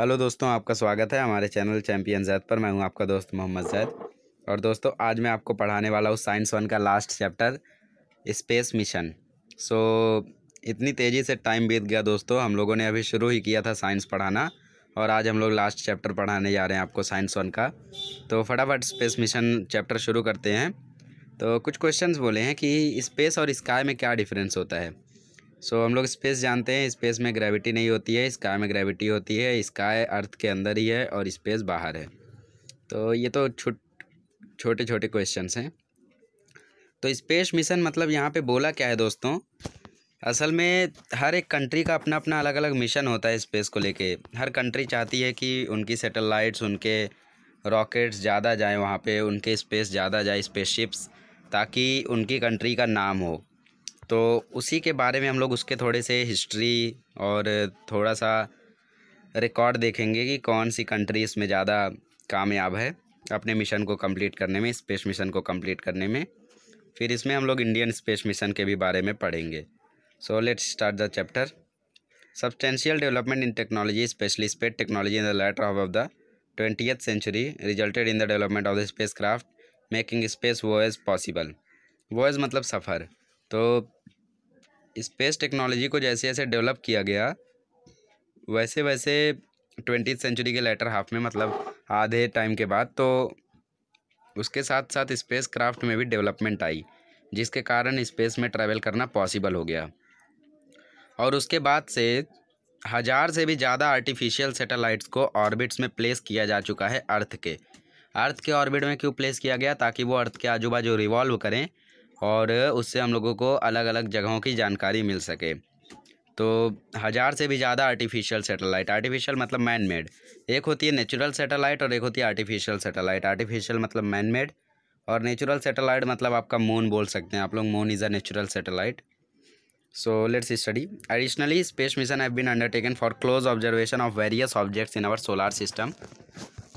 Hello दोस्तों आपका स्वागत है हमारे चैनल चैम्पियन जैद पर मैं हूं आपका दोस्त मोहम्मद जैद और दोस्तों आज मैं आपको पढ़ाने वाला हूं साइंस वन का last chapter space mission so इतनी तेज़ी से टाइम बीत गया दोस्तों हम लोगों ने अभी शुरू ही किया था साइंस पढ़ाना और आज हम लोग लास्ट चैप्टर पढ़ाने जा रहे हैं आपको साइंस वन का तो फटाफट स्पेस मिशन चैप्टर शुरू करते हैं तो कुछ क्वेश्चन बोले हैं कि स्पेस और स्काई में क्या डिफरेंस होता है सो so, हम लोग स्पेस जानते हैं स्पेस में ग्रेविटी नहीं होती है स्काई में ग्रेविटी होती है स्काई अर्थ के अंदर ही है और स्पेस बाहर है तो ये तो छोट छोटे छोटे क्वेश्चंस हैं तो स्पेस मिशन मतलब यहाँ पे बोला क्या है दोस्तों असल में हर एक कंट्री का अपना अपना अलग अलग मिशन होता है स्पेस को लेके हर कंट्री चाहती है कि उनकी सेटेलाइट्स उनके रॉकेट्स ज़्यादा जाएँ वहाँ पर उनके स्पेस ज़्यादा जाए स्पेस ताकि उनकी कंट्री का नाम हो तो उसी के बारे में हम लोग उसके थोड़े से हिस्ट्री और थोड़ा सा रिकॉर्ड देखेंगे कि कौन सी कंट्री इसमें ज़्यादा कामयाब है अपने मिशन को कंप्लीट करने में स्पेस मिशन को कंप्लीट करने में फिर इसमें हम लोग इंडियन स्पेस मिशन के भी बारे में पढ़ेंगे so let's start the chapter substantial development in technology specially space technology in the latter half of the twenty century resulted in the development of the space craft making space voyage possible voyage मतलब सफ़र तो space technology को जैसे जैसे develop किया गया वैसे वैसे ट्वेंटी सेंचुरी के लेटर हाफ में मतलब आधे टाइम के बाद तो उसके साथ साथ स्पेस क्राफ्ट में भी डेवलपमेंट आई जिसके कारण स्पेस में ट्रैवल करना पॉसिबल हो गया और उसके बाद से हज़ार से भी ज़्यादा आर्टिफिशियल सेटेलाइट्स को ऑर्बिट्स में प्लेस किया जा चुका है अर्थ के अर्थ के ऑर्बिट में क्यों प्लेस किया गया ताकि वो अर्थ के आजू बाजू रिवॉल्व करें और उससे हम लोगों को अलग अलग जगहों की जानकारी मिल सके तो हज़ार से भी ज़्यादा आर्टिफिशियल सेटेलाइट आर्टिफिशियल मतलब मैन मेड एक होती है नेचुरल सेटेलाइट और एक होती है आर्टिफिशियल सेटेलाइट आर्टिफिशियल मतलब मैन मेड और नेचुरल सेटेलाइट मतलब आपका मून बोल सकते हैं आप लोग moon is a natural satellite so let's study additionally space mission have been undertaken for close observation of various objects in our solar system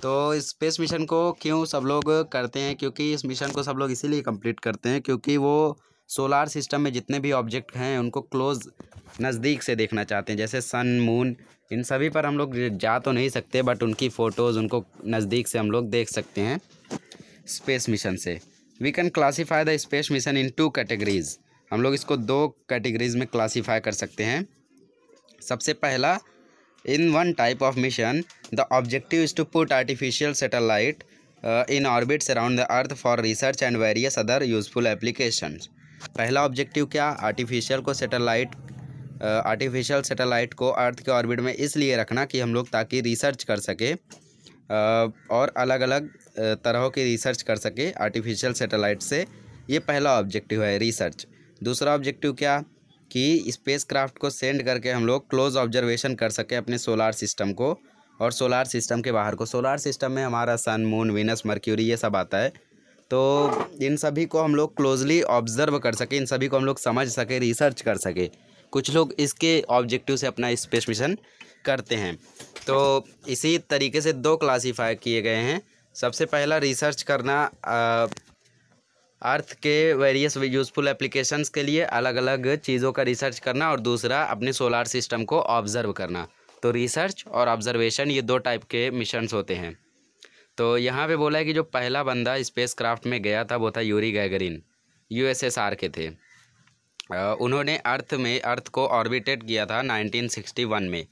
तो स्पेस मिशन को क्यों सब लोग करते हैं क्योंकि इस मिशन को सब लोग इसीलिए कंप्लीट करते हैं क्योंकि वो सोलार सिस्टम में जितने भी ऑब्जेक्ट हैं उनको क्लोज नज़दीक से देखना चाहते हैं जैसे सन मून इन सभी पर हम लोग जा तो नहीं सकते बट उनकी फ़ोटोज़ उनको नज़दीक से हम लोग देख सकते हैं स्पेस मिशन से we can classify the space mission in two categories हम लोग इसको दो कैटेगरीज़ में क्लासीफाई कर सकते हैं सबसे पहला In one type of mission, the objective is to put artificial satellite uh, in orbits around the earth for research and various other useful applications. पहला ऑब्जेक्टिव क्या आर्टिफिशियल को सैटेलाइट आर्टिफिशियल सैटेलाइट को earth के orbit में इसलिए रखना कि हम लोग ताकि रिसर्च कर सके uh, और अलग अलग uh, तरह की रिसर्च कर सके आर्टिफिशियल सैटेलाइट से ये पहला ऑब्जेक्टिव है रिसर्च दूसरा ऑब्जेक्टिव क्या कि स्पेसक्राफ्ट को सेंड करके हम लोग क्लोज ऑब्जर्वेशन कर सकें अपने सोलार सिस्टम को और सोलार सिस्टम के बाहर को सोलार सिस्टम में हमारा सन मून वीनस मर्क्यूरी ये सब आता है तो इन सभी को हम लोग क्लोजली ऑब्जर्व कर सकें इन सभी को हम लोग समझ सके रिसर्च कर सके कुछ लोग इसके ऑब्जेक्टिव से अपना स्पेस मिशन करते हैं तो इसी तरीके से दो क्लासीफाई किए गए हैं सबसे पहला रिसर्च करना अर्थ के वेरियस यूज़फुल एप्लीकेशंस के लिए अलग अलग चीज़ों का रिसर्च करना और दूसरा अपने सोलार सिस्टम को ऑब्ज़र्व करना तो रिसर्च और ऑब्ज़र्वेशन ये दो टाइप के मिशंस होते हैं तो यहाँ पे बोला है कि जो पहला बंदा क्राफ्ट में गया था वो था यूरी गैगरिन यू के थे उन्होंने अर्थ में अर्थ को ऑर्बिटेट किया था नाइनटीन में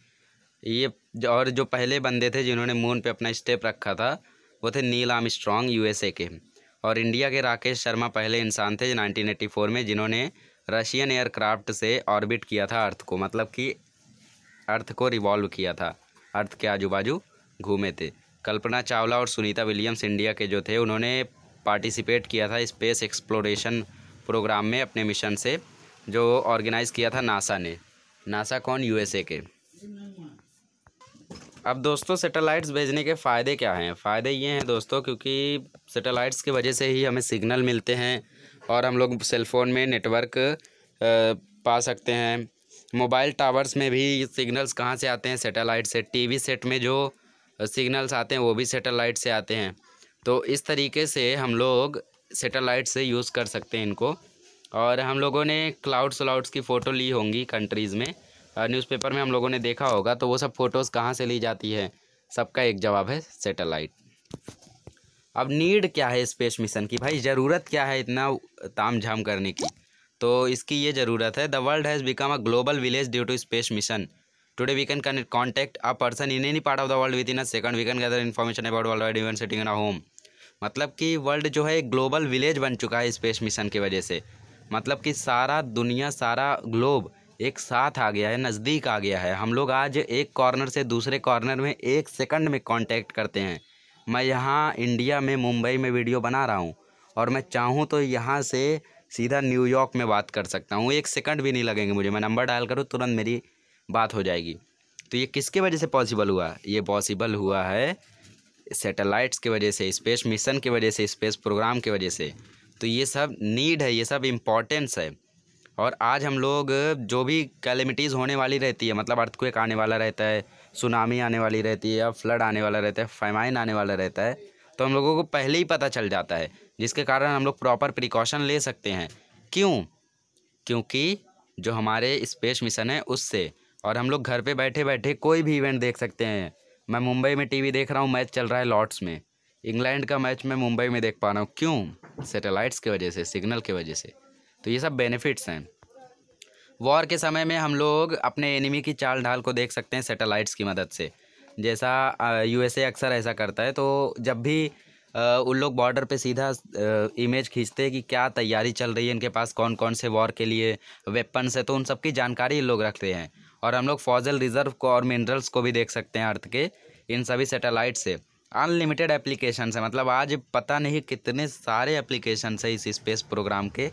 ये और जो पहले बंदे थे जिन्होंने मून पर अपना स्टेप रखा था वो थे नील आर्म स्ट्रॉन्ग यूएसए के और इंडिया के राकेश शर्मा पहले इंसान थे 1984 में जिन्होंने रशियन एयरक्राफ्ट से ऑर्बिट किया था अर्थ को मतलब कि अर्थ को रिवॉल्व किया था अर्थ के आजू बाजू घूमे थे कल्पना चावला और सुनीता विलियम्स इंडिया के जो थे उन्होंने पार्टिसिपेट किया था स्पेस एक्सप्लोरेशन प्रोग्राम में अपने मिशन से जो ऑर्गेनाइज़ किया था नासा ने नासा कौन यूएसए के अब दोस्तों सेटेलाइट्स भेजने के फ़ायदे क्या हैं फ़ायदे ये हैं दोस्तों क्योंकि सेटेलाइट्स की वजह से ही हमें सिग्नल मिलते हैं और हम लोग सेलफोन में नेटवर्क पा सकते हैं मोबाइल टावर्स में भी सिग्नल्स कहाँ से आते हैं सेटेलाइट से टीवी सेट में जो सिग्नल्स आते हैं वो भी सेटेलाइट से आते हैं तो इस तरीके से हम लोग सेटेलाइट से यूज़ कर सकते हैं इनको और हम लोगों ने क्लाउड्स व्लाउड्स की फ़ोटो ली होंगी कंट्रीज़ में न्यूज़पेपर में हम लोगों ने देखा होगा तो वो सब फ़ोटोज़ कहाँ से ली जाती है सबका एक जवाब है सेटेलाइट अब नीड क्या है स्पेस मिशन की भाई ज़रूरत क्या है इतना ताम झाम करने की तो इसकी ये ज़रूरत है the world has become a global village due to space mission today we can connect contact a person in any part of the world within a second we can gather information about world wide event sitting in a home मतलब कि world जो है एक global village बन चुका है space mission की वजह से मतलब कि सारा दुनिया सारा ग्लोब एक साथ आ गया है नज़दीक आ गया है हम लोग आज एक कॉर्नर से दूसरे कॉर्नर में एक सेकंड में कांटेक्ट करते हैं मैं यहाँ इंडिया में मुंबई में वीडियो बना रहा हूँ और मैं चाहूँ तो यहाँ से सीधा न्यूयॉर्क में बात कर सकता हूँ एक सेकंड भी नहीं लगेंगे मुझे मैं नंबर डायल करूँ तुरंत मेरी बात हो जाएगी तो ये किसके वजह से पॉसिबल हुआ ये पॉसिबल हुआ है सेटेलाइट्स की वजह से स्पेस मिशन की वजह से स्पेस प्रोग्राम की वजह से तो ये सब नीड है ये सब इम्पॉर्टेंस है और आज हम लोग जो भी कैलेमिटीज़ होने वाली रहती है मतलब अर्थक्वेक आने वाला रहता है सुनामी आने वाली रहती है या फ्लड आने वाला रहता है फैमाइन आने वाला रहता है तो हम लोगों को पहले ही पता चल जाता है जिसके कारण हम लोग प्रॉपर प्रिकॉशन ले सकते हैं क्यों क्योंकि जो हमारे स्पेस मिशन है उससे और हम लोग घर पर बैठे बैठे कोई भी इवेंट देख सकते हैं मैं मुंबई में टी देख रहा हूँ मैच चल रहा है लॉर्ड्स में इंग्लैंड का मैच मैं मुंबई में देख पा रहा हूँ क्यों सेटेलाइट्स की वजह से सिग्नल की वजह से तो ये सब बेनिफिट्स हैं वॉर के समय में हम लोग अपने एनिमी की चाल ढाल को देख सकते हैं सेटेलाइट्स की मदद से जैसा यूएसए अक्सर ऐसा करता है तो जब भी उन लोग बॉर्डर पे सीधा इमेज खींचते हैं कि क्या तैयारी चल रही है इनके पास कौन कौन से वॉर के लिए वेपन्स है तो उन सब की जानकारी लोग रखते हैं और हम लोग फॉजल रिजर्व को और मिनरल्स को भी देख सकते हैं अर्थ के इन सभी सेटेलाइट से अनलिमिटेड एप्लीकेशन है मतलब आज पता नहीं कितने सारे एप्लीकेशन है इस स्पेस प्रोग्राम के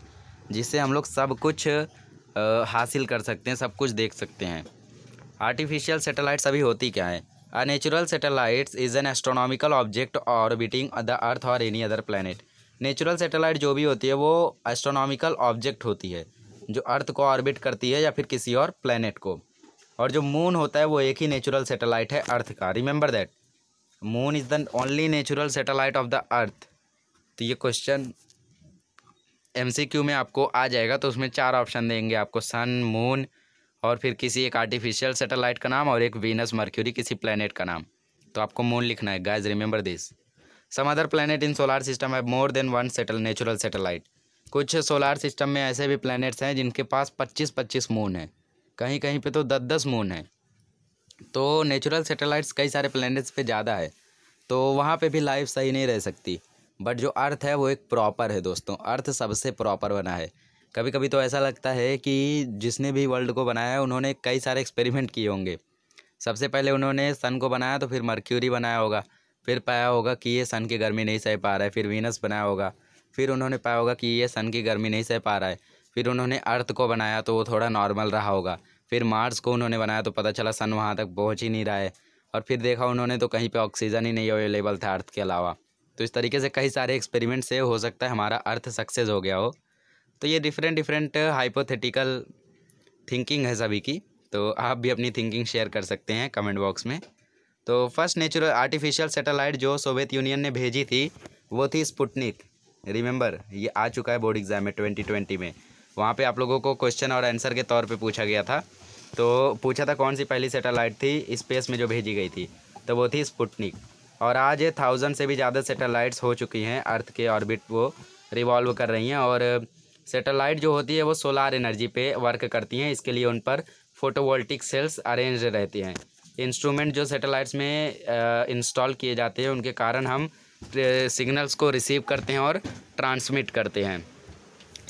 जिससे हम लोग सब कुछ हासिल कर सकते हैं सब कुछ देख सकते हैं आर्टिफिशियल सेटेलाइट्स अभी होती क्या है a natural satellites is an astronomical object orbiting the earth or any other planet natural satellite जो भी होती है वो एस्ट्रोनॉमिकल ऑब्जेक्ट होती है जो अर्थ को ऑर्बिट करती है या फिर किसी और प्लानट को और जो मून होता है वो एक ही नेचुरल सेटेलाइट है अर्थ का remember that moon is the only natural satellite of the earth तो ये क्वेश्चन एमसीक्यू में आपको आ जाएगा तो उसमें चार ऑप्शन देंगे आपको सन मून और फिर किसी एक आर्टिफिशियल सेटेलाइट का नाम और एक वीनस मर्क्यूरी किसी प्लानट का नाम तो आपको मून लिखना है guys remember this some other planet in solar system है more than one settle natural satellite कुछ सोलार सिस्टम में ऐसे भी प्लानट्स हैं जिनके पास पच्चीस पच्चीस मून हैं कहीं कहीं पे तो दस दस मून हैं तो नेचुरल सेटेलाइट्स कई सारे प्लानट्स पे ज़्यादा है तो वहाँ पे भी लाइफ सही नहीं रह सकती बट जो अर्थ है वो एक प्रॉपर है दोस्तों अर्थ सबसे प्रॉपर बना है कभी कभी तो ऐसा लगता है कि जिसने भी वर्ल्ड को बनाया है उन्होंने कई सारे एक्सपेरिमेंट किए होंगे सबसे पहले उन्होंने सन को बनाया तो फिर मर्क्यूरी बनाया होगा फिर पाया होगा कि ये सन की गर्मी नहीं सह पा रहा है फिर वीनस बनाया होगा फिर उन्होंने पाया होगा कि ये सन की गर्मी नहीं सह पा रहा है फिर उन्होंने अर्थ को बनाया तो वो थोड़ा नॉर्मल रहा होगा फिर मार्स को उन्होंने बनाया तो पता चला सन वहाँ तक पहुँच ही नहीं रहा है और फिर देखा उन्होंने तो कहीं पर ऑक्सीजन ही नहीं अवेलेबल था अर्थ के अलावा तो इस तरीके से कई सारे एक्सपेरिमेंट से हो सकता है हमारा अर्थ सक्सेस हो गया हो तो ये डिफरेंट डिफरेंट हाइपोथेटिकल थिंकिंग है सभी की तो आप भी अपनी थिंकिंग शेयर कर सकते हैं कमेंट बॉक्स में तो फर्स्ट नेचुरल आर्टिफिशियल सेटेलाइट जो सोवियत यूनियन ने भेजी थी वो थी स्पुटनिक रिमेंबर ये आ चुका है बोर्ड एग्ज़ाम में ट्वेंटी ट्वेंटी में वहाँ पे आप लोगों को क्वेश्चन और आंसर के तौर पे पूछा गया था तो पूछा था कौन सी पहली सेटेलाइट थी स्पेस में जो भेजी गई थी तो वो थी स्पुटनिक और आज ये थाउजेंड से भी ज़्यादा सेटेलाइट्स हो चुकी हैं अर्थ के ऑर्बिट वो रिवॉल्व कर रही हैं और सेटेलाइट जो होती है वो सोलार एनर्जी पे वर्क करती हैं इसके लिए उन पर फोटोवोल्टिक सेल्स अरेंज रहती हैं इंस्ट्रूमेंट जो सेटेलाइट्स में इंस्टॉल किए जाते हैं उनके कारण हम सिग्नल्स को रिसीव करते हैं और ट्रांसमिट करते हैं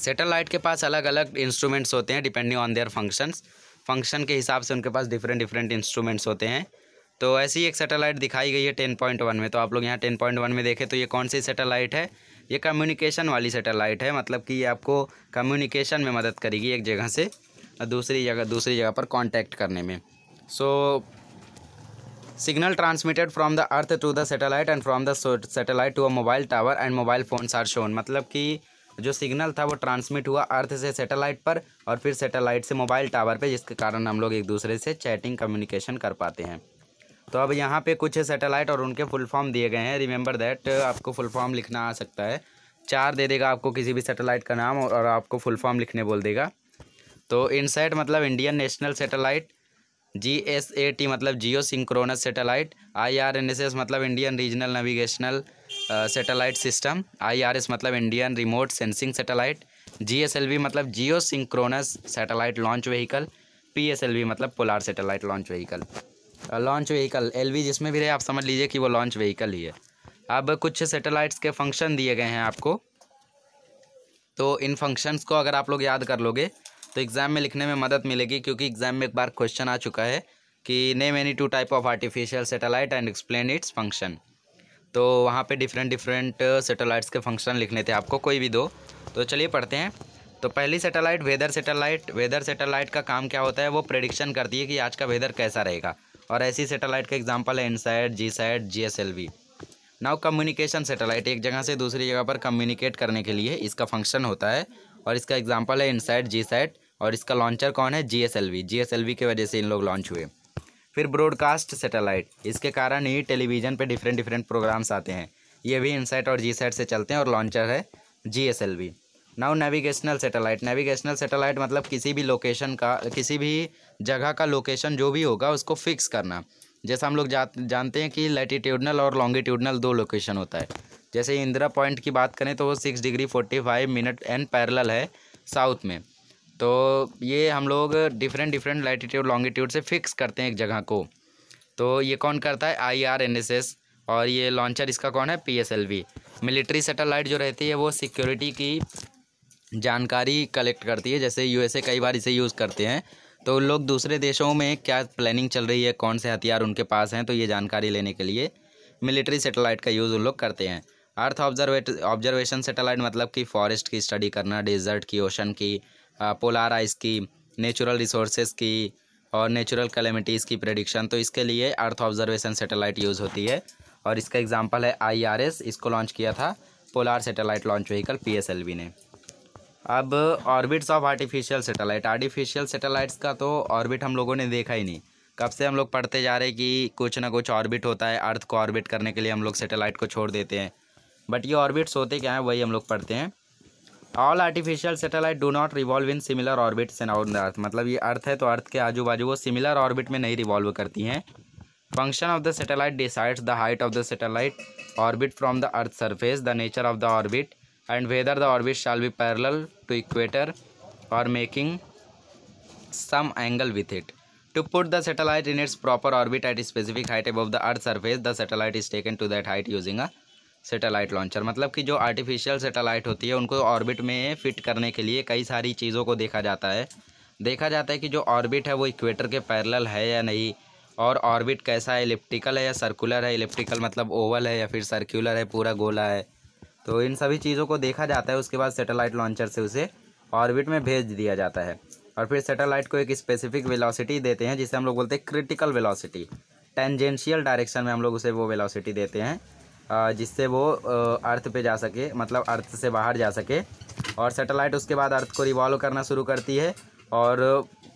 सेटेलाइट के पास अलग अलग इंस्ट्रूमेंट्स होते हैं depending on their functions function के हिसाब से उनके पास डिफरेंट डिफरेंट इंस्ट्रूमेंट्स होते हैं तो ऐसी एक सैटेलाइट दिखाई गई है टेन पॉइंट वन में तो आप लोग यहाँ टेन पॉइंट वन में देखें तो ये कौन सी सैटेलाइट है ये कम्युनिकेशन वाली सैटेलाइट है मतलब कि ये आपको कम्युनिकेशन में मदद करेगी एक जगह से और दूसरी जगह दूसरी जगह पर कॉन्टैक्ट करने में so signal transmitted from the earth to the satellite and from the satellite to a mobile tower and mobile phones are shown मतलब कि जो सिग्नल था वो ट्रांसमिट हुआ अर्थ से सैटेलाइट पर और फिर सैटेलाइट से मोबाइल टावर पे जिसके कारण हम लोग एक दूसरे से चैटिंग कम्युनिकेशन कर पाते हैं तो अब यहाँ पे कुछ सैटेलाइट और उनके फुल फॉर्म दिए गए हैं रिमेंबर दैट uh, आपको फुल फॉर्म लिखना आ सकता है चार दे देगा आपको किसी भी सैटेलाइट का नाम और आपको फुल फॉर्म लिखने बोल देगा तो इनसेट मतलब Indian national satellite G S A T मतलब geosynchronous satellite I R N S S मतलब Indian regional navigational satellite system I R S मतलब Indian remote sensing satellite G S L V मतलब geosynchronous satellite launch vehicle P S L V मतलब polar satellite launch vehicle launch vehicle L जिसमें भी रहे आप समझ लीजिए कि वो लॉन्च व्हीकल ही है अब कुछ सेटेलाइट्स के फंक्शन दिए गए हैं आपको तो इन फंक्शंस को अगर आप लोग याद कर लोगे तो एग्ज़ाम में लिखने में मदद मिलेगी क्योंकि एग्ज़ाम में एक बार क्वेश्चन आ चुका है कि name any two type of artificial satellite and explain its function तो वहाँ पे डिफरेंट डिफरेंट सेटेलाइट्स के फंक्शन लिखने थे आपको कोई भी दो तो चलिए पढ़ते हैं तो पहली satellite weather satellite weather satellite का काम क्या होता है वो प्रेडिक्शन करती है कि आज का वेदर कैसा रहेगा और ऐसी सैटेलाइट का एग्जाम्पल है INSAT GSAT G S L V now communication satellite एक जगह से दूसरी जगह पर कम्युनिकेट करने के लिए इसका फंक्शन होता है और इसका एग्जाम्पल है इनसाइड जी साइट और इसका लॉन्चर कौन है G S L V G S L V की वजह से इन लोग लॉन्च हुए फिर ब्रॉडकास्ट सेटेलाइट इसके कारण ही टेलीविज़न पर डिफरेंट डिफरेंट प्रोग्राम्स आते हैं ये भी इनसाइट और जी साइट से चलते हैं और लॉन्चर है G S L V now navigational satellite navigational satellite मतलब किसी भी लोकेशन का किसी भी जगह का लोकेशन जो भी होगा उसको फिक्स करना जैसे हम लोग जा, जानते हैं कि लेटीट्यूडनल और लॉन्गिट्यूडनल दो लोकेशन होता है जैसे इंदिरा पॉइंट की बात करें तो वो six degree forty five minute and parallel है साउथ में तो ये हम लोग डिफरेंट डिफरेंट लैटीट्यूड लॉन्गिट्यूड से फिक्स करते हैं एक जगह को तो ये कौन करता है I R N S S और ये लॉन्चर इसका कौन है P S L V military satellite जो रहती है वो सिक्योरिटी की जानकारी कलेक्ट करती है जैसे यूएसए कई बार इसे यूज़ करते हैं तो लोग दूसरे देशों में क्या प्लानिंग चल रही है कौन से हथियार उनके पास हैं तो ये जानकारी लेने के लिए मिलिट्री सेटेलाइट का यूज़ उन लोग करते हैं अर्थ ऑब्जर्वेट ऑब्जर्वेशन सेटेलाइट मतलब कि फॉरेस्ट की स्टडी करना डेजर्ट की ओशन की पोलार आइस की नेचुरल रिसोर्सेज की और नेचुरल कैलेमिटीज़ की प्रडिक्शन तो इसके लिए अर्थ ऑब्जर्वेशन सेटेलाइट यूज़ होती है और इसका एग्जाम्पल है आई इसको लॉन्च किया था polar satellite launch vehicle P ने अब orbits of artificial satellite artificial satellites का तो ऑर्बिट हम लोगों ने देखा ही नहीं कब से हम लोग पढ़ते जा रहे कि कुछ ना कुछ ऑर्बिट होता है अर्थ को ऑर्बिट करने के लिए हम लोग सेटेलाइट को छोड़ देते हैं बट ये ऑर्बिट्स होते क्या हैं वही हम लोग पढ़ते हैं all artificial satellite do not revolve in similar orbits around the earth मतलब ये अर्थ है तो अर्थ के आजू बाजू वो सिमिलर ऑर्बिट में नहीं रिवॉल्व करती हैं function of the satellite decides the height of the satellite orbit from the earth surface the nature of the orbit and whether the orbit shall be parallel to equator or making some angle with it to put the satellite in its proper orbit at a specific height above the earth surface the satellite is taken to that height using a satellite launcher मतलब कि जो artificial satellite होती है उनको orbit में fit करने के लिए कई सारी चीज़ों को देखा जाता है देखा जाता है कि जो ऑर्बिट है वो इक्वेटर के पैरेलल है या नहीं और ऑर्बिट कैसा है इलिप्टिकल है या सर्कुलर है इलिप्टिकल मतलब ओवल है या फिर सर्कुलर है पूरा गोला है तो इन सभी चीज़ों को देखा जाता है उसके बाद सेटेलाइट लॉन्चर से उसे ऑर्बिट में भेज दिया जाता है और फिर सेटेलाइट को एक स्पेसिफिक वेलोसिटी देते हैं जिसे हम लोग बोलते हैं क्रिटिकल वेलोसिटी टेंजेंशियल डायरेक्शन में हम लोग उसे वो वेलोसिटी देते हैं जिससे वो अर्थ पे जा सके मतलब अर्थ से बाहर जा सके और सेटेलाइट उसके बाद अर्थ को रिवॉल्व करना शुरू करती है और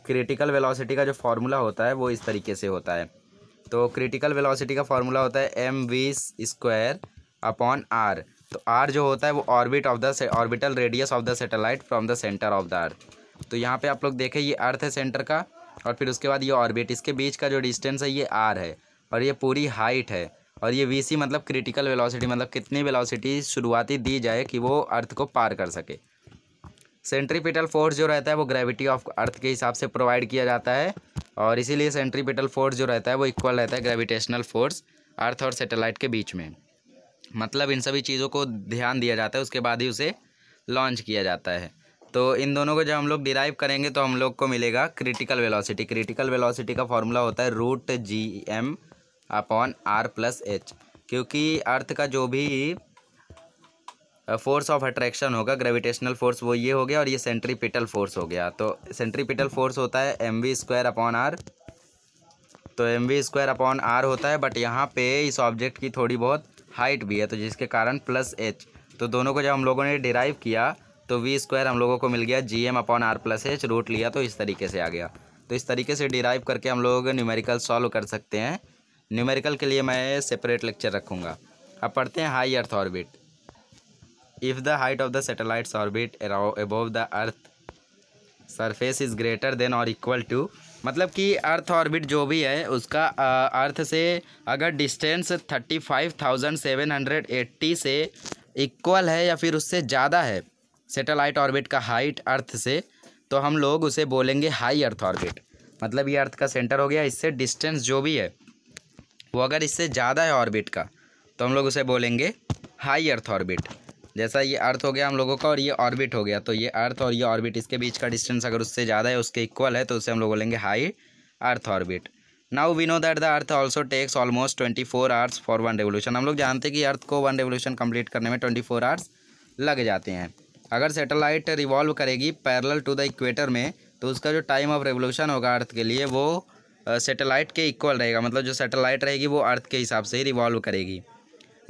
क्रिटिकल वेलोसिटी का जो फार्मूला होता है वो इस तरीके से होता है तो क्रिटिकल वेलोसिटी का फार्मूला होता है M V square upon R तो आर जो होता है वो orbit of the orbital radius of the satellite from the centre of the earth तो यहाँ पे आप लोग देखें ये अर्थ है सेंटर का और फिर उसके बाद ये ऑर्बिट इसके बीच का जो डिस्टेंस है ये आर है और ये पूरी हाइट है और ये वी मतलब क्रिटिकल वेलोसिटी मतलब कितनी वेलोसिटी शुरुआती दी जाए कि वो अर्थ को पार कर सके सेंट्रीपिटल फोर्स जो रहता है वो ग्रेविटी ऑफ अर्थ के हिसाब से प्रोवाइड किया जाता है और इसीलिए सेंट्रीपिटल फोर्स जो रहता है वो इक्वल रहता है ग्रेविटेशनल फोर्स अर्थ और सेटेलाइट के बीच में मतलब इन सभी चीज़ों को ध्यान दिया जाता है उसके बाद ही उसे लॉन्च किया जाता है तो इन दोनों को जब हम लोग डिराइव करेंगे तो हम लोग को मिलेगा क्रिटिकल वेलोसिटी क्रिटिकल वेलोसिटी का फॉर्मूला होता है root G M upon R plus H क्योंकि अर्थ का जो भी फोर्स ऑफ अट्रैक्शन होगा ग्रेविटेशनल फोर्स वो ये हो गया और ये सेंट्रीपिटल फोर्स हो गया तो सेंट्रीपिटल फोर्स होता है M V square upon R तो M V square upon R होता है बट यहाँ पे इस ऑब्जेक्ट की थोड़ी बहुत हाइट भी है तो जिसके कारण प्लस एच तो दोनों को जब हम लोगों ने डिराइव किया तो वी स्क्वायर हम लोगों को मिल गया G M upon R plus H root लिया तो इस तरीके से आ गया तो इस तरीके से डिराइव करके हम लोग न्यूमेरिकल सॉल्व कर सकते हैं न्यूमेरिकल के लिए मैं सेपरेट लेक्चर रखूँगा अब पढ़ते हैं high earth orbit if the height of the satellites orbit above the earth surface is greater than or equal to मतलब कि अर्थ ऑर्बिट जो भी है उसका अर्थ से अगर distance thirty five thousand seven hundred eighty से इक्वल है या फिर उससे ज़्यादा है सेटेलाइट ऑर्बिट का हाइट अर्थ से तो हम लोग उसे बोलेंगे हाई अर्थ ऑर्बिट मतलब ये अर्थ का सेंटर हो गया इससे डिस्टेंस जो भी है वो अगर इससे ज़्यादा है ऑर्बिट का तो हम लोग उसे बोलेंगे हाई अर्थ ऑर्बिट जैसा ये अर्थ हो गया हम लोगों का और ये ऑर्बिट हो गया तो ये अर्थ और ये ऑर्बिट इसके बीच का डिस्टेंस अगर उससे ज़्यादा है उसके इक्वल है तो उसे हम लोग बोलेंगे high earth orbit now we know that the earth also takes almost twenty four hours for one revolution हम लोग जानते हैं कि अर्थ को वन रेवोल्यूशन कम्प्लीट करने में ट्वेंटी फोर आवर्स लग जाते हैं अगर सेटेलाइट रिवॉल्व करेगी पैरल टू द इक्वेटर में तो उसका जो टाइम ऑफ रेवोल्यूशन होगा अर्थ के लिए वो सेटेलाइट के इक्वल रहेगा मतलब जो सेटेलाइट रहेगी वो अर्थ के हिसाब से ही रिवॉल्व करेगी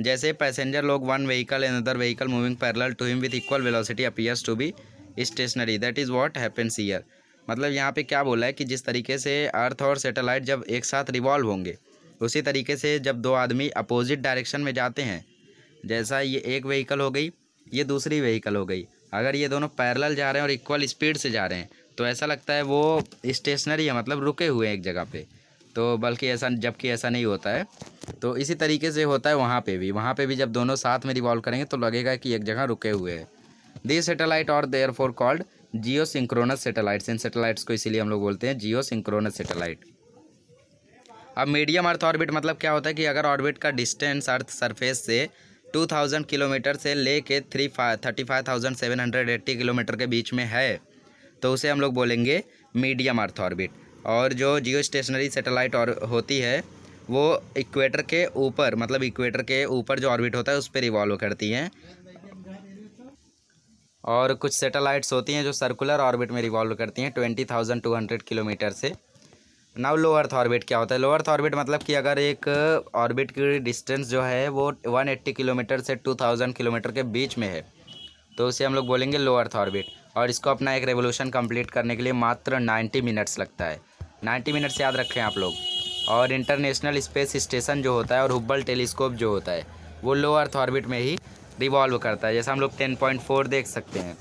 जैसे पैसेंजर लोग one vehicle and other vehicle moving parallel to him with equal velocity appears to be stationary that is what happens here मतलब यहाँ पे क्या बोला है कि जिस तरीके से अर्थ और सेटेलाइट जब एक साथ रिवॉल्व होंगे उसी तरीके से जब दो आदमी अपोजिट डायरेक्शन में जाते हैं जैसा ये एक व्हीकल हो गई ये दूसरी व्हीकल हो गई अगर ये दोनों पैरल जा रहे हैं और इक्वल स्पीड से जा रहे हैं तो ऐसा लगता है वो स्टेशनरी है मतलब रुके हुए हैं एक जगह पे तो बल्कि ऐसा जबकि ऐसा नहीं होता है तो इसी तरीके से होता है वहाँ पे भी वहाँ पे भी जब दोनों साथ में रिवॉल्व करेंगे तो लगेगा कि एक जगह रुके हुए हैं दिस सेटेलाइट और therefore called geosynchronous satellites इन सेटेलाइट्स को इसीलिए हम लोग बोलते हैं जियो सिंक्रोनस सेटेलाइट अब मीडियम अर्थ ऑर्बिट मतलब क्या होता है कि अगर ऑर्बिट का डिस्टेंस अर्थ सरफेस से 2000 किलोमीटर से ले कर three thirty five thousand seven hundred eighty kilometre के बीच में है तो उसे हम लोग बोलेंगे मीडियम अर्थ ऑर्बिट और जो जियो स्टेशनरी सेटेलाइट और होती है वो इक्वेटर के ऊपर मतलब इक्वेटर के ऊपर जो ऑर्बिट होता है उस पर रिवॉल्व करती हैं और कुछ सेटेलाइट्स होती हैं जो सर्कुलर ऑर्बिट में रिवॉल्व करती हैं twenty thousand two hundred kilometre से नाउ लो अर्थ ऑर्बिट क्या होता है लो अर्थ ऑर्बिट मतलब कि अगर एक ऑर्बिट की डिस्टेंस जो है वो वन एट्टी किलोमीटर से टू थाउजेंड किलोमीटर के बीच में है तो उसे हम लोग बोलेंगे लो अर्थ ऑर्बिट और इसको अपना एक रेवोल्यूशन कम्प्लीट करने के लिए मात्र नाइन्टी मिनट्स लगता है नाइन्टी मिनट्स याद रखें आप लोग और इंटरनेशनल स्पेस स्टेशन जो होता है और हुब्बल टेलीस्कोप जो होता है वो लो अर्थ ऑर्बिट में ही रिवॉल्व करता है जैसा हम लोग टेन पॉइंट फोर देख सकते हैं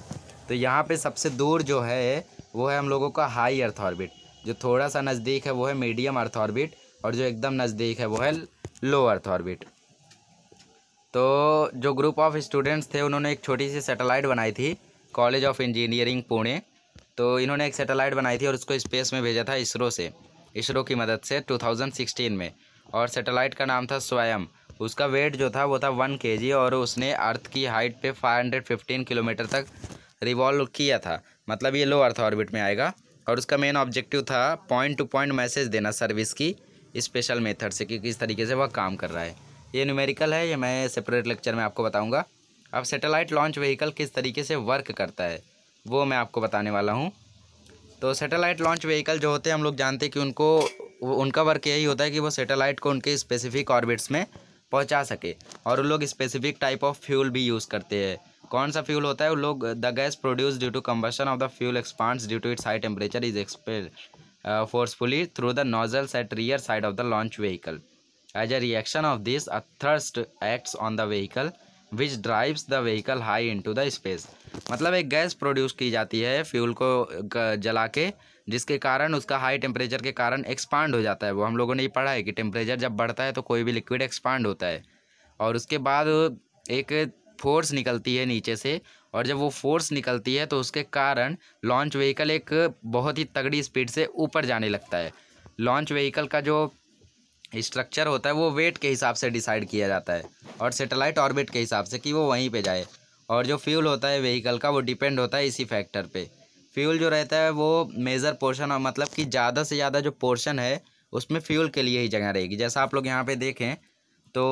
तो यहाँ पे सबसे दूर जो है वो है हम लोगों का हाई अर्थ ऑर्बिट जो थोड़ा सा नज़दीक है वो है मीडियम अर्थ ऑर्बिट और जो एकदम नज़दीक है वो है लो अर्थ ऑर्बिट तो जो ग्रुप ऑफ स्टूडेंट्स थे उन्होंने एक छोटी सी सेटेलाइट बनाई थी कॉलेज ऑफ इंजीनियरिंग पुणे तो इन्होंने एक सेटेलाइट बनाई थी और उसको स्पेस में भेजा था इसरो से इसरो की मदद से 2016 में और सैटेलाइट का नाम था स्वयं उसका वेट जो था वो था वन के और उसने अर्थ की हाइट पे 515 किलोमीटर तक रिवॉल्व किया था मतलब ये लो अर्थ ऑर्बिट में आएगा और उसका मेन ऑब्जेक्टिव था पॉइंट टू पॉइंट मैसेज देना सर्विस की स्पेशल मेथड से कि किस तरीके से वह काम कर रहा है ये न्यूमेरिकल है ये मैं सेपरेट लेक्चर में आपको बताऊँगा अब सेटेलाइट लॉन्च व्हीकल किस तरीके से वर्क करता है वो मैं आपको बताने वाला हूँ तो सैटेलाइट लॉन्च व्हीकल जो होते हैं हम लोग जानते हैं कि उनको उनका वर्क यही होता है कि वो सैटेलाइट को उनके स्पेसिफिक ऑर्बिट्स में पहुंचा सके और वो लोग स्पेसिफिक टाइप ऑफ फ्यूल भी यूज़ करते हैं कौन सा फ्यूल होता है वो लोग the gas produce due to combustion of the fuel expands due to its high temperature is expel forcefully through the nozzles at rear side of the launch vehicle as a reaction of this a thrust acts on the vehicle which drives the vehicle high into the space मतलब एक gas produce की जाती है fuel को जला के जिसके कारण उसका हाई टेम्परेचर के कारण एक्सपांड हो जाता है वो हम लोगों ने ये पढ़ा है कि टेम्परेचर जब बढ़ता है तो कोई भी लिक्विड एक्सपांड होता है और उसके बाद एक फोर्स निकलती है नीचे से और जब वो फोर्स निकलती है तो उसके कारण लॉन्च व्हीकल एक बहुत ही तगड़ी स्पीड से ऊपर जाने लगता है लॉन्च व्हीकल का जो स्ट्रक्चर होता है वो वेट के हिसाब से डिसाइड किया जाता है और सेटेलाइट ऑर्बिट के हिसाब से कि वो वहीं पे जाए और जो फ्यूल होता है व्हीकल का वो डिपेंड होता है इसी फैक्टर पे फ्यूल जो रहता है वो मेजर पोर्शन मतलब कि ज़्यादा से ज़्यादा जो पोर्शन है उसमें फ्यूल के लिए ही जगह रहेगी जैसा आप लोग यहाँ पर देखें तो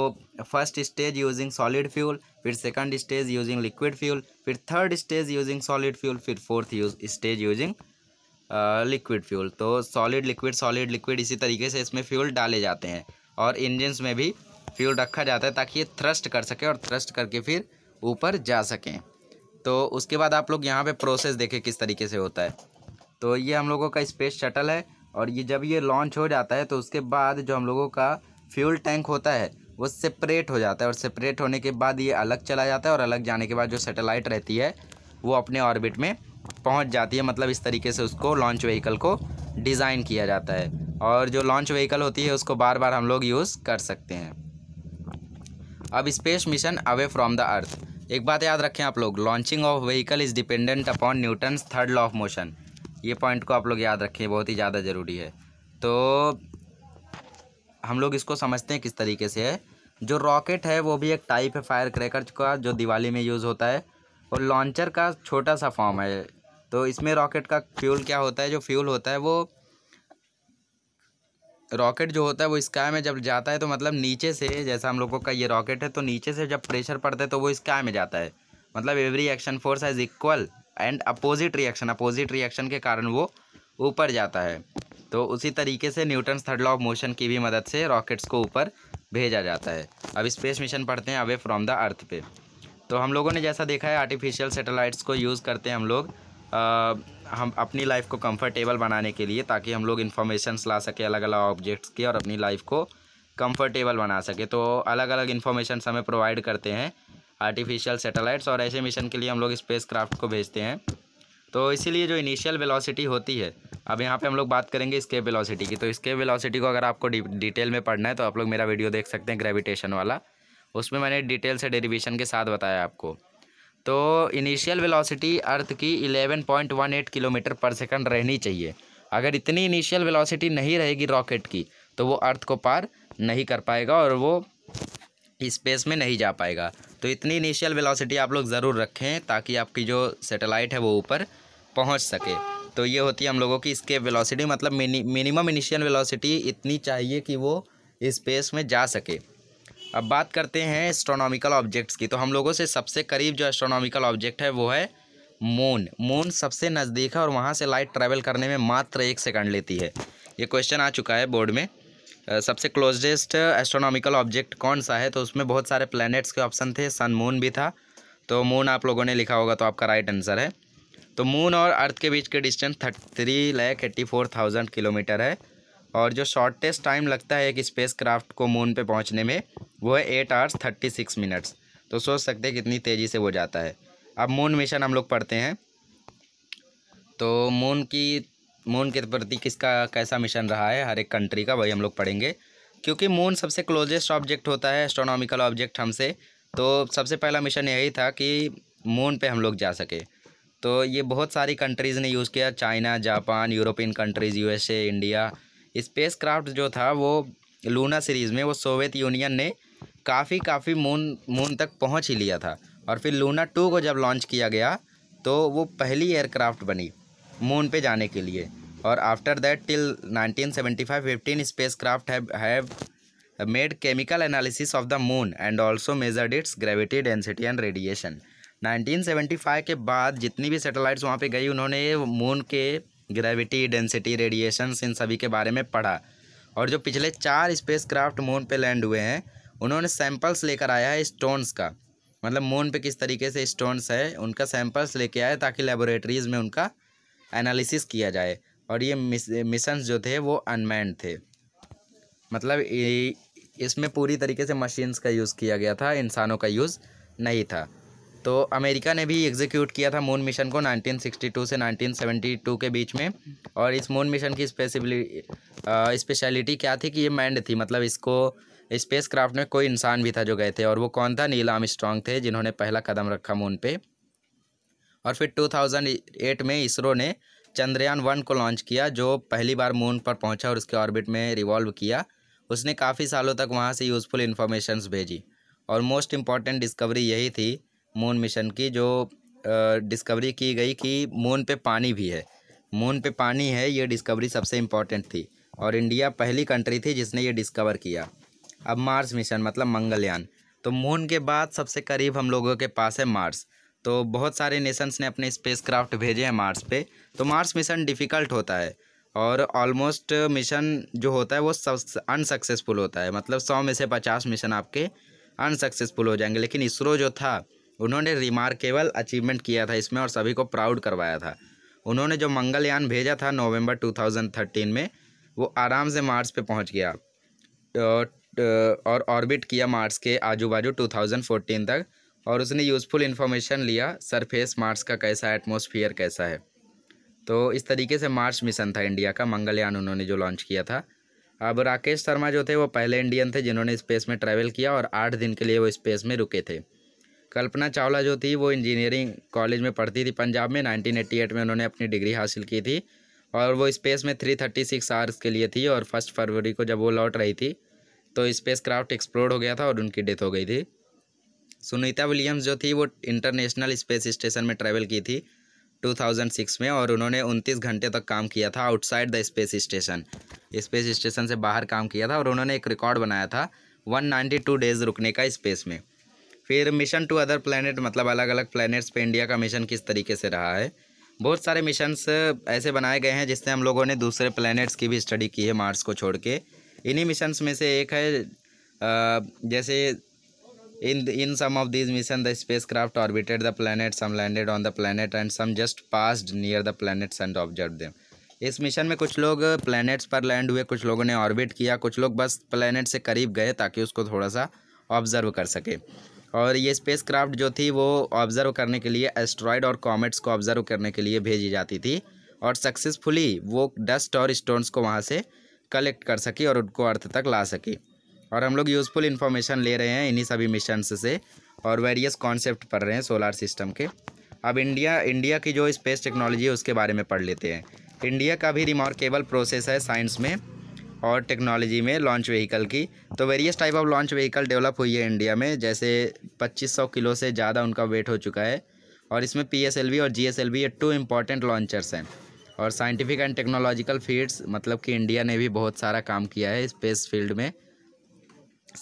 first stage using solid fuel फिर second stage using liquid fuel फिर third stage using solid fuel फिर fourth use stage using liquid fuel तो सॉलिड लिक्विड सॉलिड लिक्विड इसी तरीके से इसमें फ्यूल डाले जाते हैं और इंजन्स में भी फ्यूल रखा जाता है ताकि ये थ्रस्ट कर सके और थ्रस्ट करके फिर ऊपर जा सकें तो उसके बाद आप लोग यहाँ पे प्रोसेस देखें किस तरीके से होता है तो ये हम लोगों का स्पेस शटल है और ये जब ये लॉन्च हो जाता है तो उसके बाद जो हम लोगों का फ्यूल टैंक होता है वो सेपरेट हो जाता है और सेपरेट होने के बाद ये अलग चला जाता है और अलग जाने के बाद जो सेटेलाइट रहती है वो अपने ऑर्बिट में पहुंच जाती है मतलब इस तरीके से उसको लॉन्च व्हीकल को डिज़ाइन किया जाता है और जो लॉन्च व्हीकल होती है उसको बार बार हम लोग यूज़ कर सकते हैं अब space mission away from the earth एक बात याद रखें आप लोग launching of vehicle is dependent upon Newton third law of motion ये पॉइंट को आप लोग याद रखें बहुत ही ज़्यादा ज़रूरी है तो हम लोग इसको समझते हैं किस तरीके से है जो रॉकेट है वो भी एक टाइप है फायर क्रैकर का जो दिवाली में यूज़ होता है और लॉन्चर का छोटा सा फॉर्म है तो इसमें रॉकेट का फ्यूल क्या होता है जो फ्यूल होता है वो रॉकेट जो होता है वो स्काई में जब जाता है तो मतलब नीचे से जैसा हम लोगों का ये रॉकेट है तो नीचे से जब प्रेशर पड़ता है तो वो स्काई में जाता है मतलब every action force as equal and opposite reaction opposite reaction के कारण वो ऊपर जाता है तो उसी तरीके से Newton third law of motion की भी मदद से रॉकेट्स को ऊपर भेजा जाता है अब स्पेस मिशन पढ़ते हैं अवे फ्रॉम द अर्थ पे तो हम लोगों ने जैसा देखा है आर्टिफिशियल सेटेलाइट्स को यूज़ करते हैं हम लोग आ, हम अपनी लाइफ को कंफर्टेबल बनाने के लिए ताकि हम लोग इन्फॉर्मेशंस ला सकें अलग अलग ऑब्जेक्ट्स की और अपनी लाइफ को कंफर्टेबल बना सके तो अलग अलग इन्फॉर्मेशन हमें प्रोवाइड करते हैं आर्टिफिशियल सेटेलाइट्स और ऐसे मिशन के लिए हम लोग स्पेस क्राफ्ट को भेजते हैं तो इसीलिए जो इनिशियल वेलोसिटी होती है अब यहाँ पे हम लोग बात करेंगे इसके वेलोसिटी की तो इसके वेलोसिटी को अगर आपको डिटेल में पढ़ना है तो आप लोग मेरा वीडियो देख सकते हैं ग्रेविटेशन वाला उसमें मैंने डिटेल से डेरिवेशन के साथ बताया आपको तो इनिशियल वेलोसिटी अर्थ की 11.18 किलोमीटर पर सेकंड रहनी चाहिए अगर इतनी इनिशियल वेलोसिटी नहीं रहेगी रॉकेट की तो वो अर्थ को पार नहीं कर पाएगा और वो स्पेस में नहीं जा पाएगा तो इतनी इनिशियल वेलोसिटी आप लोग ज़रूर रखें ताकि आपकी जो सेटेलाइट है वो ऊपर पहुँच सके तो ये होती है हम लोगों की इसके वेलोसिटी मतलब मिनिमम इनिशियल वेलोसिटी इतनी चाहिए कि वो स्पेस में जा सके अब बात करते हैं एस्ट्रोनॉमिकल ऑब्जेक्ट्स की तो हम लोगों से सबसे करीब जो एस्ट्रोनॉमिकल ऑब्जेक्ट है वो है मून मून सबसे नज़दीक है और वहाँ से लाइट ट्रैवल करने में मात्र एक सेकंड लेती है ये क्वेश्चन आ चुका है बोर्ड में सबसे क्लोजेस्ट एस्ट्रोनॉमिकल ऑब्जेक्ट कौन सा है तो उसमें बहुत सारे प्लानट्स के ऑप्शन थे सन मून भी था तो मून आप लोगों ने लिखा होगा तो आपका राइट आंसर है तो मून और अर्थ के बीच के distance thirty three lakh eighty four thousand kilometre है और जो शॉर्टेस्ट टाइम लगता है एक स्पेस क्राफ्ट को मून पे पहुंचने में वो है eight hours thirty six minutes तो सोच सकते हैं कितनी तेज़ी से वो जाता है अब मून मिशन हम लोग पढ़ते हैं तो मून की मून के प्रति किसका कैसा मिशन रहा है हर एक कंट्री का वही हम लोग पढ़ेंगे क्योंकि मून सबसे क्लोजेस्ट ऑब्जेक्ट होता है एस्ट्रोनॉमिकल ऑब्जेक्ट हमसे तो सबसे पहला मिशन यही था कि मून पे हम लोग जा सके तो ये बहुत सारी कंट्रीज़ ने यूज़ किया China Japan European countries USA India spacecraft जो था वो लूना सीरीज़ में वो सोवियत यूनियन ने काफ़ी काफ़ी मून मून तक पहुंच ही लिया था और फिर लूना टू को जब लॉन्च किया गया तो वो पहली एयरक्राफ्ट बनी मून पे जाने के लिए और after that till 1975 spacecraft have made chemical analysis of the moon and also measured its gravity density and radiation 1975 के बाद जितनी भी सैटेलाइट्स वहाँ पे गई उन्होंने मून के ग्रेविटी डेंसिटी रेडिएशन इन सभी के बारे में पढ़ा और जो पिछले चार स्पेस क्राफ्ट मून पे लैंड हुए हैं उन्होंने सैंपल्स लेकर आया है स्टोन्स का मतलब मून पे किस तरीके से स्टोन्स है उनका सैंपल्स लेके आए ताकि लेबोरेटरीज़ में उनका एनालिसिस किया जाए और ये मिस, मिशन जो थे वो अनमैंड थे मतलब इसमें पूरी तरीके से मशीन्स का यूज़ किया गया था इंसानों का यूज़ नहीं था तो अमेरिका ने भी एग्जीक्यूट किया था मून मिशन को 1962 से 1972 के बीच में और इस मून मिशन की स्पेशलिटी क्या थी कि ये मैंड थी मतलब इसको स्पेस क्राफ्ट में कोई इंसान भी था जो गए थे और वो कौन था नील स्ट्रॉन्ग थे जिन्होंने पहला कदम रखा मून पे और फिर 2008 में इसरो ने चंद्रयान वन को लॉन्च किया जो पहली बार मून पर पहुंचा और उसके ऑर्बिट में रिवॉल्व किया उसने काफ़ी सालों तक वहाँ से यूज़फुल इन्फॉर्मेशन भेजी और मोस्ट इम्पॉर्टेंट डिस्कवरी यही थी मून मिशन की जो डिस्कवरी की गई कि मून पे पानी भी है मून पे पानी है ये डिस्कवरी सबसे इम्पॉर्टेंट थी और इंडिया पहली कंट्री थी जिसने ये डिस्कवर किया अब मार्स मिशन मतलब मंगलयान तो मून के बाद सबसे करीब हम लोगों के पास है मार्स तो बहुत सारे नेशंस ने अपने स्पेसक्राफ्ट भेजे हैं मार्स पे तो मार्स मिशन डिफ़िकल्ट होता है और ऑलमोस्ट मिशन जो होता है वो सब अनसक्सेसफुल होता है मतलब सौ में से पचास मिशन आपके अनसक्सेसफुल हो जाएंगे लेकिन इसरो जो था उन्होंने रिमार्केबल अचीवमेंट किया था इसमें और सभी को प्राउड करवाया था उन्होंने जो मंगलयान भेजा था नवंबर 2013 में वो आराम से मार्स पे पहुंच गया और ऑर्बिट किया मार्स के आजू बाजू 2014 तक और उसने यूज़फुल इन्फॉर्मेशन लिया सरफेस मार्स का कैसा एटमोसफियर कैसा है तो इस तरीके से मार्स मिशन था इंडिया का मंगलयान उन्होंने जो लॉन्च किया था अब राकेश शर्मा जो थे वो पहले इंडियन थे जिन्होंने स्पेस में ट्रैवल किया और आठ दिन के लिए वो स्पेस में रुके थे कल्पना चावला जो थी वो इंजीनियरिंग कॉलेज में पढ़ती थी पंजाब में 1988 में उन्होंने अपनी डिग्री हासिल की थी और वो स्पेस में 336 आवर्स के लिए थी और फर्स्ट फरवरी को जब वो लौट रही थी तो स्पेस क्राफ्ट एक्सप्लोर हो गया था और उनकी डेथ हो गई थी सुनीता विलियम्स जो थी वो इंटरनेशनल स्पेस स्टेशन में ट्रैवल की थी 2006 में और उन्होंने 29 घंटे तक काम किया था outside the space station space station से बाहर काम किया था और उन्होंने एक रिकॉर्ड बनाया था 192 डेज़ रुकने का स्पेस में फिर मिशन टू अदर प्लानट मतलब अलग अलग प्लानट्स पे इंडिया का मिशन किस तरीके से रहा है बहुत सारे मिशंस ऐसे बनाए गए हैं जिससे हम लोगों ने दूसरे प्लानट्स की भी स्टडी की है मार्स को छोड़ के इन्हीं मिशंस में से एक है जैसे in in some of this mission the space spacecraft orbited the planet some landed on the planet and some just passed near the planets and observe them इस मिशन में कुछ लोग प्लानट्स पर लैंड हुए कुछ लोगों ने ऑर्बिट किया कुछ लोग बस प्लानट से करीब गए ताकि उसको थोड़ा सा ऑब्जर्व कर सके और ये स्पेस क्राफ्ट जो थी वो ऑब्ज़र्व करने के लिए एस्ट्रॉयड और कॉमेट्स को ऑब्ज़र्व करने के लिए भेजी जाती थी और सक्सेसफुली वो डस्ट और स्टोन्स को वहाँ से कलेक्ट कर सकी और उनको अर्थ तक ला सकी और हम लोग यूज़फुल इन्फॉर्मेशन ले रहे हैं इन्हीं सभी मिशन से और वेरियस कॉन्सेप्ट पढ़ रहे हैं सोलार सिस्टम के अब इंडिया इंडिया की जो स्पेस टेक्नोलॉजी है उसके बारे में पढ़ लेते हैं इंडिया का भी रिमार्केबल प्रोसेस है साइंस में और टेक्नोलॉजी में लॉन्च व्हीकल की तो various type of launch vehicle develop हुई है इंडिया में जैसे 2500 किलो से ज़्यादा उनका वेट हो चुका है और इसमें पी और जी ये टू इम्पॉर्टेंट लॉन्चर्स हैं और साइंटिफिक एंड टेक्नोलॉजिकल फील्ड्स मतलब कि इंडिया ने भी बहुत सारा काम किया है स्पेस फील्ड में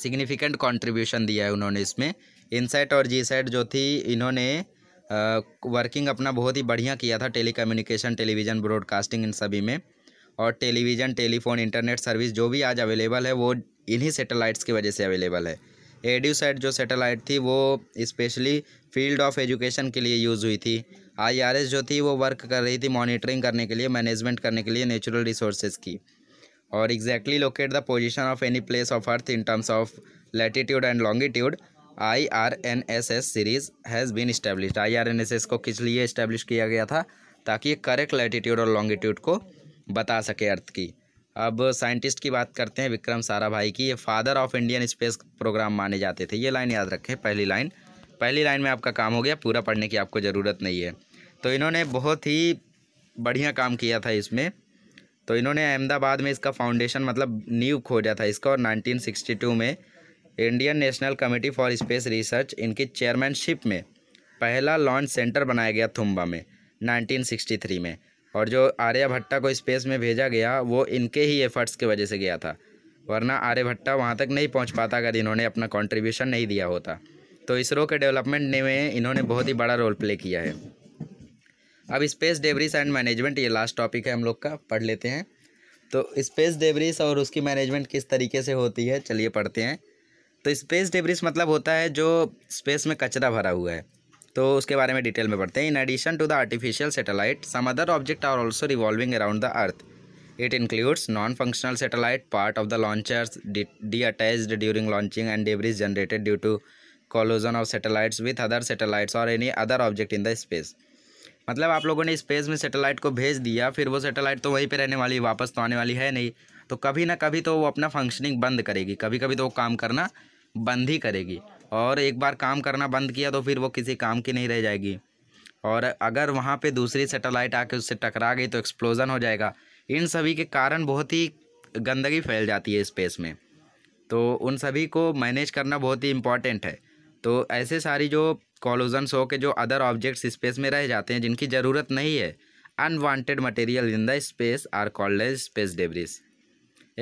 सिग्निफिकेंट कॉन्ट्रीब्यूशन दिया है उन्होंने इसमें इनसेट और जी जो थी इन्होंने वर्किंग अपना बहुत ही बढ़िया किया था टेली टेलीविज़न ब्रॉडकास्टिंग इन सभी में और टेलीविज़न टेलीफोन इंटरनेट सर्विस जो भी आज अवेलेबल है वो इन्हीं सेटेलाइट्स की वजह से अवेलेबल है सेट जो सेटेलाइट थी वो स्पेशली फील्ड ऑफ एजुकेशन के लिए यूज़ हुई थी आईआरएस जो थी वो वर्क कर रही थी मॉनिटरिंग करने के लिए मैनेजमेंट करने के लिए नेचुरल रिसोर्सेज की और exactly locate the position of any place of earth in terms of latitude and longitude I R N S S series has been establish I R N S S को किस लिए establish किया गया था ताकि correct latitude और longitude को बता सके अर्थ की अब साइंटिस्ट की बात करते हैं विक्रम साराभाई की ये father of Indian space programme माने जाते थे ये लाइन याद रखें पहली लाइन पहली लाइन में आपका काम हो गया पूरा पढ़ने की आपको ज़रूरत नहीं है तो इन्होंने बहुत ही बढ़िया काम किया था इसमें तो इन्होंने अहमदाबाद में इसका फाउंडेशन मतलब नींव खोजा था इसका और 1962 में Indian National Committee for Space Research इनकी चेयरमैनशिप में पहला लॉन्च सेंटर बनाया गया थुम्बा में 1963 में और जो आर्यभट्टा को स्पेस में भेजा गया वो इनके ही एफर्ट्स की वजह से गया था वरना आर्यभट्टा वहाँ तक नहीं पहुँच पाता अगर इन्होंने अपना कॉन्ट्रीब्यूशन नहीं दिया होता तो इसरो के डेवलपमेंट में इन्होंने बहुत ही बड़ा रोल प्ले किया है अब स्पेस डेबरीस एंड मैनेजमेंट ये लास्ट टॉपिक है हम लोग का पढ़ लेते हैं तो स्पेस डेबरीस और उसकी मैनेजमेंट किस तरीके से होती है चलिए पढ़ते हैं तो स्पेस डेबरीस मतलब होता है जो स्पेस में कचरा भरा हुआ है तो उसके बारे में डिटेल में पढ़ते हैं in addition to the artificial satellite some other object are also revolving around the earth it includes non functional satellite part of the launchers detach during launching and debris generated due to collision of satellites with other satellites और any other object in the space मतलब आप लोगों ने space में satellite को भेज दिया फिर वो सेटेलाइट तो वहीं पर रहने वाली वापस तो आने वाली है नहीं तो कभी ना कभी तो वो अपना फंक्शनिंग बंद करेगी कभी कभी तो वो काम करना बंद ही करेगी और एक बार काम करना बंद किया तो फिर वो किसी काम की नहीं रह जाएगी और अगर वहाँ पे दूसरी सेटेलाइट आके उससे टकरा गई तो एक्सप्लोज़न हो जाएगा इन सभी के कारण बहुत ही गंदगी फैल जाती है स्पेस में तो उन सभी को मैनेज करना बहुत ही इम्पॉर्टेंट है तो ऐसे सारी जो कॉलोजन्स हो के जो अदर ऑब्जेक्ट्स स्पेस में रह जाते हैं जिनकी ज़रूरत नहीं है unwanted material in the space are called as space debris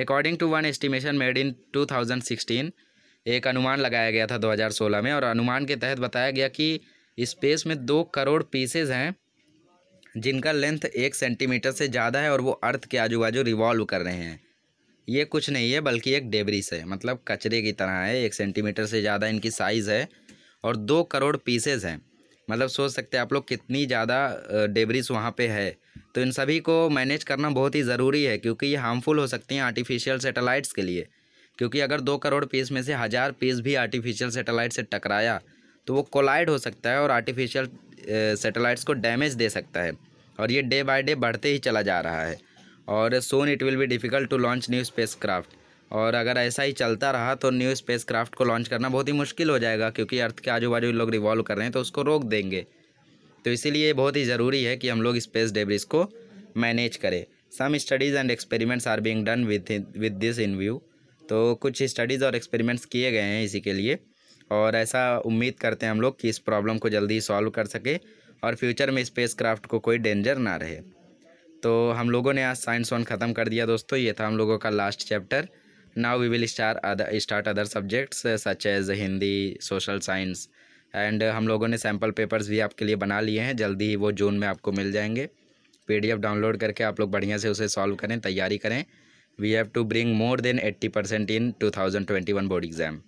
according to one estimation made in two thousand sixteen एक अनुमान लगाया गया था 2016 में और अनुमान के तहत बताया गया कि स्पेस में दो करोड़ पीसेज हैं जिनका लेंथ एक सेंटीमीटर से ज़्यादा है और वो अर्थ के आजू बाजू रिवॉल्व कर रहे हैं ये कुछ नहीं है बल्कि एक डेबरिस है मतलब कचरे की तरह है एक सेंटीमीटर से ज़्यादा इनकी साइज़ है और दो करोड़ पीसेज हैं मतलब सोच सकते हैं आप लोग कितनी ज़्यादा डेबरीस वहाँ पे है तो इन सभी को मैनेज करना बहुत ही ज़रूरी है क्योंकि ये हार्मफुल हो सकती हैं आर्टिफिशियल सेटेलाइट्स के लिए क्योंकि अगर दो करोड़ पीस में से हज़ार पीस भी आर्टिफिशियल सेटेलाइट से टकराया तो वो कोलाइड हो सकता है और आर्टिफिशियल सेटेलाइट्स को डैमेज दे सकता है और ये डे बाय डे बढ़ते ही चला जा रहा है और soon it will be difficult to launch new spacecraft और अगर ऐसा ही चलता रहा तो न्यू स्पेस क्राफ्ट को लॉन्च करना बहुत ही मुश्किल हो जाएगा क्योंकि अर्थ के आजू बाजू लोग रिवॉल्व कर रहे हैं तो उसको रोक देंगे तो इसीलिए बहुत ही ज़रूरी है कि हम लोग स्पेस डेब्रिस को मैनेज करें some studies and experiments are being done with with this in view तो कुछ स्टडीज़ और एक्सपेरिमेंट्स किए गए हैं इसी के लिए और ऐसा उम्मीद करते हैं हम लोग कि इस प्रॉब्लम को जल्दी सॉल्व कर सके और फ्यूचर में क्राफ्ट को कोई डेंजर ना रहे तो हम लोगों ने आज साइंस वन ख़त्म कर दिया दोस्तों ये था हम लोगों का last chapter now we will start other other subjects such as Hindi social science and हम लोगों ने सैम्पल पेपर्स भी आपके लिए बना लिए हैं जल्दी ही वो जून में आपको मिल जाएंगे पीडीएफ डाउनलोड करके आप लोग बढ़िया से उसे सॉल्व करें तैयारी करें we have to bring more than 80% in 2021 board exam